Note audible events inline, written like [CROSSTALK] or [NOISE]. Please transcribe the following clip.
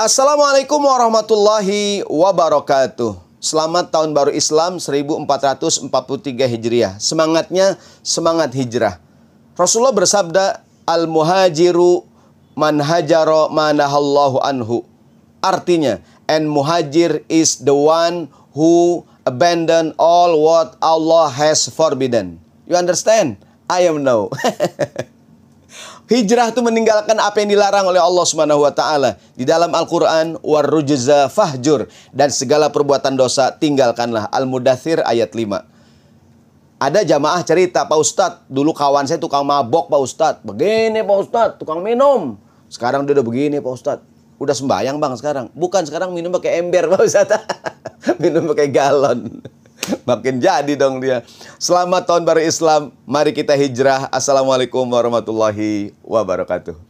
Assalamualaikum warahmatullahi wabarakatuh. Selamat tahun baru Islam 1443 Hijriah. Semangatnya semangat hijrah. Rasulullah bersabda, "Al-muhajiru man hajaro manahallahu anhu." Artinya, and muhajir is the one who abandon all what Allah has forbidden. You understand? I am no. [LAUGHS] Hijrah itu meninggalkan apa yang dilarang oleh Allah Subhanahu wa taala. Di dalam Al-Qur'an warujza fahjur dan segala perbuatan dosa tinggalkanlah. Al-Mudathir ayat 5. Ada jamaah cerita, Pak Ustadz, dulu kawan saya tukang mabok, Pak Ustadz. Begini Pak Ustadz, tukang minum. Sekarang dia udah begini Pak Ustadz. Udah sembahyang bang sekarang. Bukan sekarang minum pakai ember Pak Ustadz. [LAUGHS] minum pakai galon. [LAUGHS] Makin jadi dong dia. Selamat tahun baru Islam. Mari kita hijrah. Assalamualaikum warahmatullahi wabarakatuh.